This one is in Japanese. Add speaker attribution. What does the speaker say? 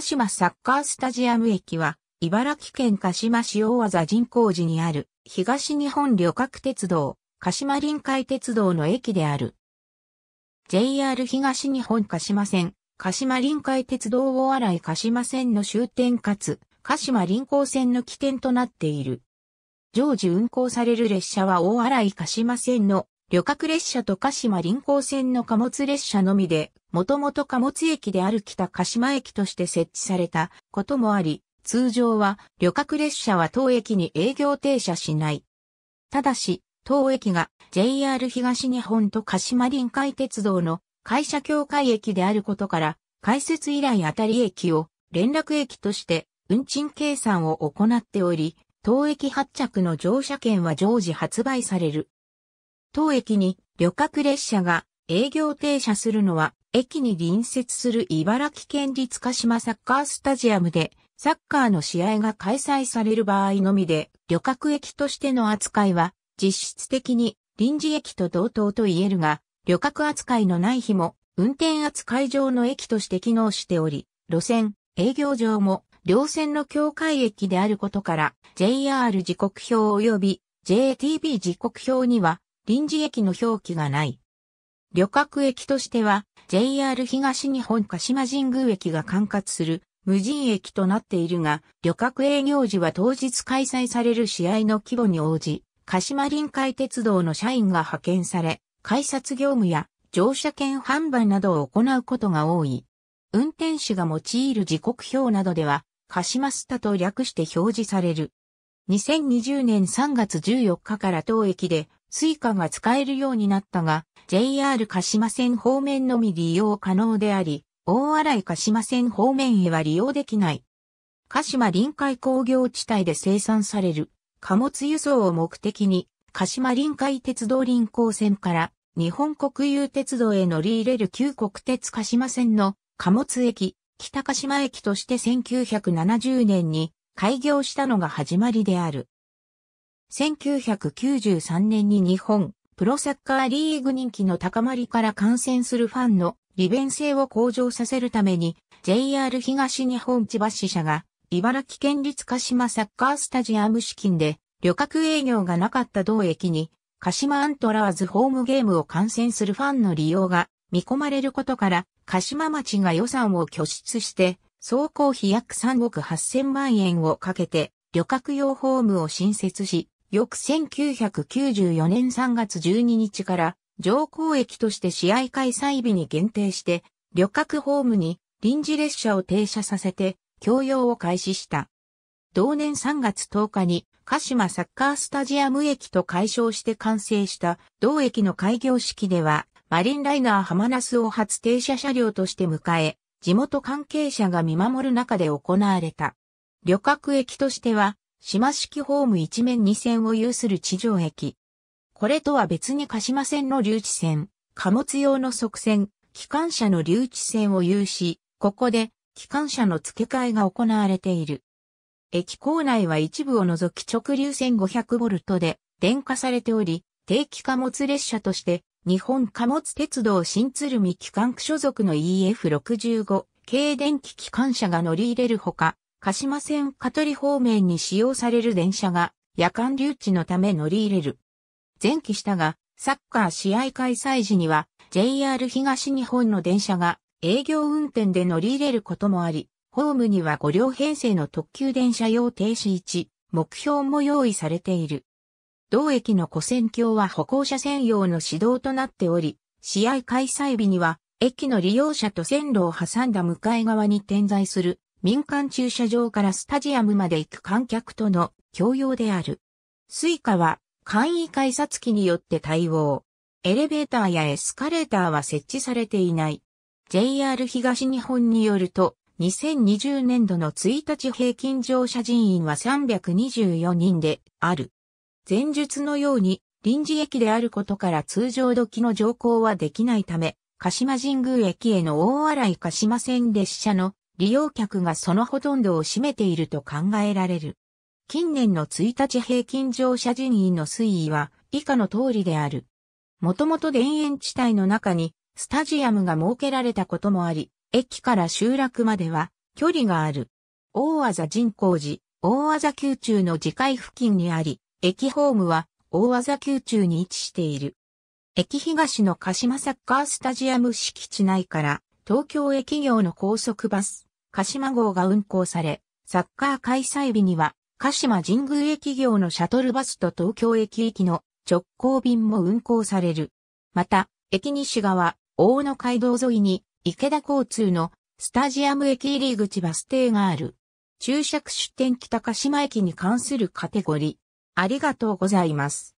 Speaker 1: 鹿島サッカースタジアム駅は、茨城県鹿島市大技人工寺にある、東日本旅客鉄道、鹿島臨海鉄道の駅である。JR 東日本鹿島線、鹿島臨海鉄道大洗鹿島線の終点かつ、鹿島臨港線の起点となっている。常時運行される列車は大洗鹿島線の旅客列車と鹿島臨港線の貨物列車のみで、もともと貨物駅である北鹿島駅として設置されたこともあり、通常は旅客列車は当駅に営業停車しない。ただし、当駅が JR 東日本と鹿島臨海鉄道の会社協会駅であることから、開設以来あたり駅を連絡駅として運賃計算を行っており、当駅発着の乗車券は常時発売される。当駅に旅客列車が営業停車するのは、駅に隣接する茨城県立鹿島サッカースタジアムで、サッカーの試合が開催される場合のみで、旅客駅としての扱いは、実質的に臨時駅と同等と言えるが、旅客扱いのない日も、運転扱い上の駅として機能しており、路線、営業上も、両線の境界駅であることから、JR 時刻表及び JTB 時刻表には、臨時駅の表記がない。旅客駅としては JR 東日本鹿島神宮駅が管轄する無人駅となっているが、旅客営業時は当日開催される試合の規模に応じ、鹿島臨海鉄道の社員が派遣され、改札業務や乗車券販売などを行うことが多い。運転手が用いる時刻表などでは、鹿島スタと略して表示される。2020年3月14日から当駅でスイカが使えるようになったが、JR 鹿島線方面のみ利用可能であり、大洗鹿島線方面へは利用できない。鹿島臨海工業地帯で生産される貨物輸送を目的に、鹿島臨海鉄道臨港線から日本国有鉄道へ乗り入れる旧国鉄鹿島線の貨物駅、北鹿島駅として1970年に開業したのが始まりである。1993年に日本、プロサッカーリーグ人気の高まりから感染するファンの利便性を向上させるために、JR 東日本千葉支社が、茨城県立鹿島サッカースタジアム資金で、旅客営業がなかった同駅に、鹿島アントラーズホームゲームを観戦するファンの利用が見込まれることから、鹿島町が予算を拠出して、総工費約3億8000万円をかけて、旅客用ホームを新設し、翌1994年3月12日から上降駅として試合開催日に限定して、旅客ホームに臨時列車を停車させて、供用を開始した。同年3月10日に、鹿島サッカースタジアム駅と解消して完成した同駅の開業式では、マリンライナーハマナスを初停車車両として迎え、地元関係者が見守る中で行われた。旅客駅としては、島式ホーム一面二線を有する地上駅。これとは別に鹿島線の留置線、貨物用の側線、機関車の留置線を有し、ここで機関車の付け替えが行われている。駅構内は一部を除き直流線500ボルトで電化されており、定期貨物列車として日本貨物鉄道新鶴見機関区所属の EF65 軽電気機関車が乗り入れるほか、鹿島線香取方面に使用される電車が夜間留置のため乗り入れる。前期したが、サッカー試合開催時には JR 東日本の電車が営業運転で乗り入れることもあり、ホームには5両編成の特急電車用停止位置、目標も用意されている。同駅の古線橋は歩行者専用の指導となっており、試合開催日には駅の利用者と線路を挟んだ向かい側に点在する民間駐車場からスタジアムまで行く観客との共用である。スイカは簡易改札機によって対応。エレベーターやエスカレーターは設置されていない。JR 東日本によると、2020年度の1日平均乗車人員は324人である。前述のように臨時駅であることから通常時の乗降はできないため、鹿島神宮駅への大洗鹿島線列車の利用客がそのほとんどを占めていると考えられる。近年の1日平均乗車人員の推移は以下の通りである。もともと田園地帯の中にスタジアムが設けられたこともあり、駅から集落までは距離がある。大技人工寺、大技宮中の次回付近にあり、駅ホームは大技宮中に位置している。駅東の鹿島サッカースタジアム敷地内から東京駅業の高速バス、鹿島号が運行され、サッカー開催日には、鹿島神宮駅業のシャトルバスと東京駅行きの直行便も運行される。また、駅西側、大野街道沿いに、池田交通のスタジアム駅入り口バス停がある。注釈出店北鹿島駅に関するカテゴリー。ありがとうございます。